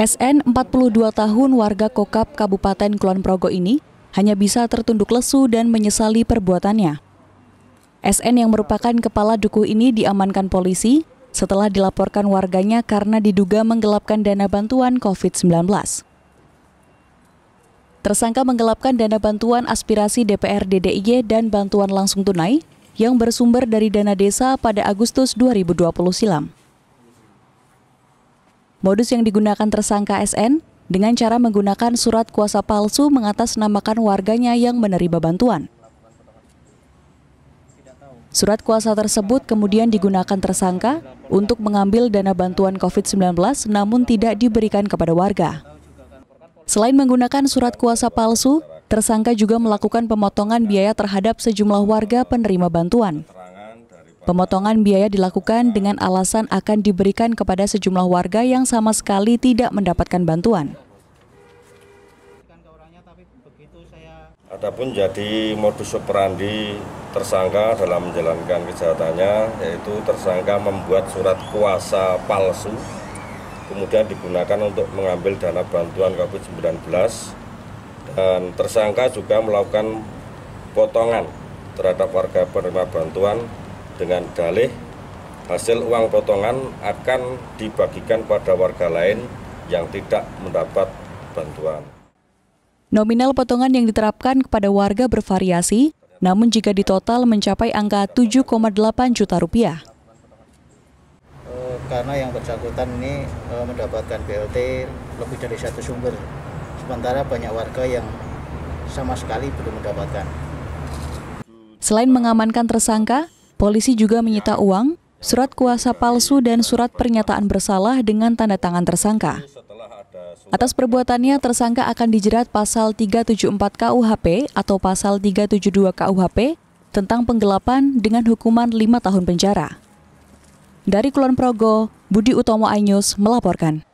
SN 42 tahun warga Kokap Kabupaten Kulon Progo ini hanya bisa tertunduk lesu dan menyesali perbuatannya. SN yang merupakan kepala duku ini diamankan polisi setelah dilaporkan warganya karena diduga menggelapkan dana bantuan COVID-19. Tersangka menggelapkan dana bantuan aspirasi DPR DDIY dan bantuan langsung tunai yang bersumber dari dana desa pada Agustus 2020 silam. Modus yang digunakan tersangka SN dengan cara menggunakan surat kuasa palsu mengatasnamakan warganya yang menerima bantuan. Surat kuasa tersebut kemudian digunakan tersangka untuk mengambil dana bantuan COVID-19 namun tidak diberikan kepada warga. Selain menggunakan surat kuasa palsu, tersangka juga melakukan pemotongan biaya terhadap sejumlah warga penerima bantuan. Pemotongan biaya dilakukan dengan alasan akan diberikan kepada sejumlah warga yang sama sekali tidak mendapatkan bantuan. Adapun jadi modus operandi tersangka dalam menjalankan kejahatannya yaitu tersangka membuat surat kuasa palsu kemudian digunakan untuk mengambil dana bantuan COVID-19 dan tersangka juga melakukan potongan terhadap warga penerima bantuan dengan dalih hasil uang potongan akan dibagikan pada warga lain yang tidak mendapat bantuan. Nominal potongan yang diterapkan kepada warga bervariasi, namun jika ditotal mencapai angka 7,8 juta rupiah. Eh, karena yang bersangkutan ini eh, mendapatkan BLT lebih dari satu sumber, sementara banyak warga yang sama sekali belum mendapatkan. Selain mengamankan tersangka, Polisi juga menyita uang, surat kuasa palsu dan surat pernyataan bersalah dengan tanda tangan tersangka. Atas perbuatannya, tersangka akan dijerat pasal 374 KUHP atau pasal 372 KUHP tentang penggelapan dengan hukuman 5 tahun penjara. Dari Kulon Progo, Budi Utomo Ainyus melaporkan.